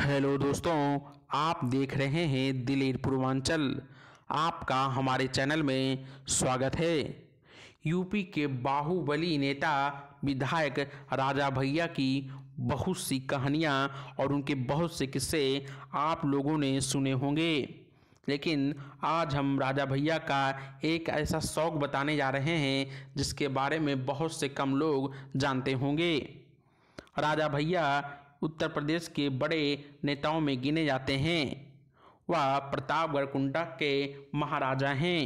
hello दोस्तों आप देख रहे हैं दिलेर पूर्वांचल आपका हमारे चैनल में स्वागत है यूपी के बाहुबली नेता विधायक राजा भैया की बहुत सी कहानियाँ और उनके बहुत से किस्से आप लोगों ने सुने होंगे लेकिन आज हम राजा भैया का एक ऐसा शौक बताने जा रहे हैं जिसके बारे में बहुत से कम लोग जानते होंगे राजा भैया उत्तर प्रदेश के बड़े नेताओं में गिने जाते हैं वह प्रतापगढ़ कुंडा के महाराजा हैं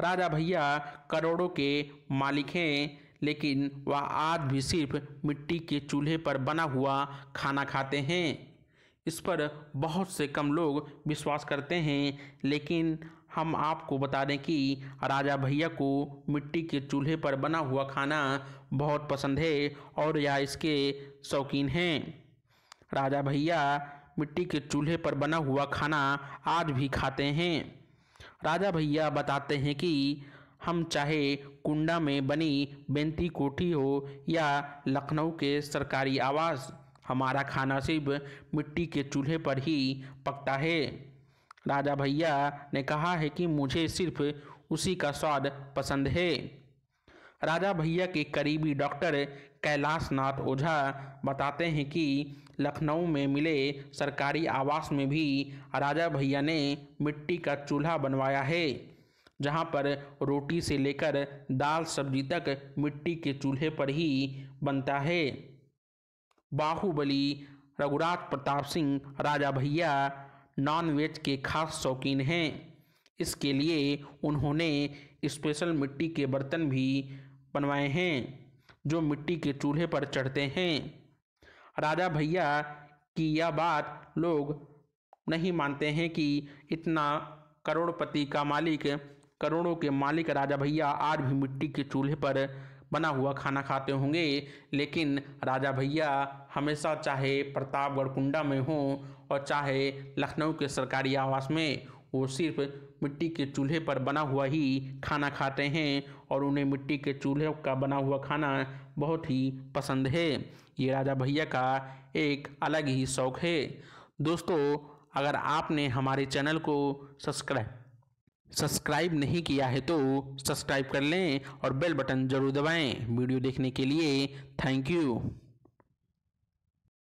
राजा भैया करोड़ों के मालिक हैं लेकिन वह आज भी सिर्फ मिट्टी के चूल्हे पर बना हुआ खाना खाते हैं इस पर बहुत से कम लोग विश्वास करते हैं लेकिन हम आपको बता दें कि राजा भैया को मिट्टी के चूल्हे पर बना हुआ खाना बहुत पसंद है और यह इसके शौकीन हैं राजा भैया मिट्टी के चूल्हे पर बना हुआ खाना आज भी खाते हैं राजा भैया बताते हैं कि हम चाहे कुंडा में बनी बेंती कोठी हो या लखनऊ के सरकारी आवास हमारा खाना सिर्फ मिट्टी के चूल्हे पर ही पकता है राजा भैया ने कहा है कि मुझे सिर्फ उसी का स्वाद पसंद है राजा भैया के करीबी डॉक्टर कैलाश नाथ ओझा बताते हैं कि लखनऊ में मिले सरकारी आवास में भी राजा भैया ने मिट्टी का चूल्हा बनवाया है जहां पर रोटी से लेकर दाल सब्जी तक मिट्टी के चूल्हे पर ही बनता है बाहुबली रघुराज प्रताप सिंह राजा भैया नॉनवेज के खास शौकीन हैं इसके लिए उन्होंने स्पेशल मिट्टी के बर्तन भी बनवाए हैं जो मिट्टी के चूल्हे पर चढ़ते हैं राजा भैया की यह बात लोग नहीं मानते हैं कि इतना करोड़पति का मालिक करोड़ों के मालिक राजा भैया आज भी मिट्टी के चूल्हे पर बना हुआ खाना खाते होंगे लेकिन राजा भैया हमेशा चाहे प्रतापगढ़ कुंडा में हों और चाहे लखनऊ के सरकारी आवास में वो सिर्फ मिट्टी के चूल्हे पर बना हुआ ही खाना खाते हैं और उन्हें मिट्टी के चूल्हे का बना हुआ खाना बहुत ही पसंद है ये राजा भैया का एक अलग ही शौक़ है दोस्तों अगर आपने हमारे चैनल को सब्सक्राइब सब्सक्राइब नहीं किया है तो सब्सक्राइब कर लें और बेल बटन जरूर दबाएं वीडियो देखने के लिए थैंक यू